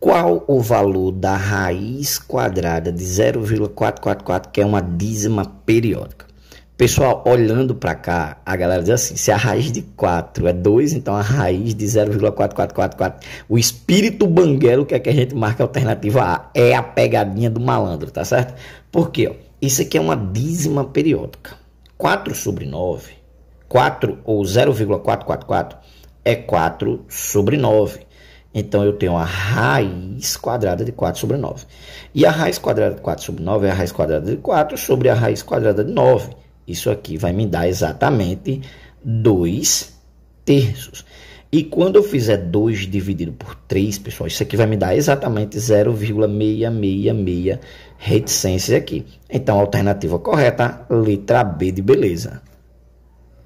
Qual o valor da raiz quadrada de 0,444, que é uma dízima periódica? Pessoal, olhando para cá, a galera diz assim: se a raiz de 4 é 2, então a raiz de 0,4444, o espírito banguelo que é que a gente marca a alternativa A, é a pegadinha do malandro, tá certo? Porque ó, isso aqui é uma dízima periódica. 4 sobre 9, 4 ou 0,444 é 4 sobre 9. Então eu tenho a raiz quadrada de 4 sobre 9. E a raiz quadrada de 4 sobre 9 é a raiz quadrada de 4 sobre a raiz quadrada de 9. Isso aqui vai me dar exatamente 2 terços. E quando eu fizer 2 dividido por 3, pessoal, isso aqui vai me dar exatamente 0,666 reticências aqui. Então, a alternativa correta, letra B de beleza.